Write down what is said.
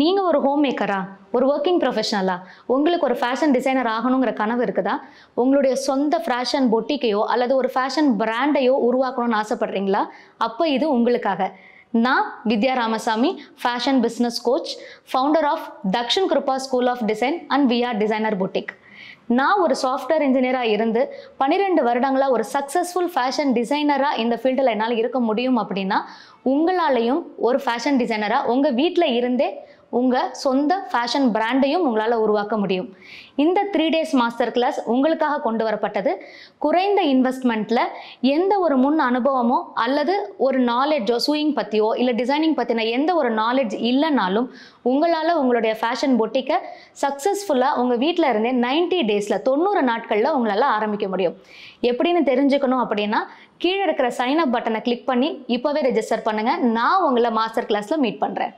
நீங்கள் ஒரு ஹோம் மேக்கரா ஒரு ஒர்க்கிங் ப்ரொஃபஷனலா உங்களுக்கு ஒரு ஃபேஷன் டிசைனர் ஆகணுங்கிற கனவு இருக்குதா உங்களுடைய சொந்த ஃபேஷன் பொட்டிக்கையோ அல்லது ஒரு ஃபேஷன் பிராண்டையோ உருவாக்கணும்னு ஆசைப்பட்றீங்களா அப்போ இது உங்களுக்காக நான் Vidya Ramasamy fashion business coach founder of Dakshin Kripa school of design and VR designer boutique நான் ஒரு சாஃப்ட்வேர் இன்ஜினியராக இருந்து பன்னிரெண்டு வருடங்களாக ஒரு சக்ஸஸ்ஃபுல் ஃபேஷன் டிசைனராக இந்த ஃபீல்டில் என்னால் இருக்க முடியும் அப்படின்னா உங்களாலையும் ஒரு ஃபேஷன் டிசைனராக உங்கள் வீட்டில் இருந்தே உங்கள் சொந்த ஃபேஷன் பிராண்டையும் உங்களால் உருவாக்க முடியும் இந்த த்ரீ டேஸ் மாஸ்டர் கிளாஸ் உங்களுக்காக கொண்டு வரப்பட்டது குறைந்த இன்வெஸ்ட்மெண்ட்டில் எந்த ஒரு முன் அனுபவமோ அல்லது ஒரு நாலேஜோ சூயிங் பற்றியோ இல்லை டிசைனிங் பற்றின எந்த ஒரு நாலேஜ் இல்லைனாலும் உங்களால் உங்களுடைய ஃபேஷன் பொட்டிக்கை சக்ஸஸ்ஃபுல்லாக உங்கள் வீட்டில் இருந்தே நைன்டி டேஸில் தொண்ணூறு நாட்களில் உங்களால் ஆரம்பிக்க முடியும் எப்படின்னு தெரிஞ்சுக்கணும் அப்படின்னா கீழே இருக்கிற சைன் அப் பட்டனை கிளிக் பண்ணி இப்போவே ரெஜிஸ்டர் பண்ணுங்கள் நான் உங்களை மாஸ்டர் கிளாஸில் மீட் பண்ணுறேன்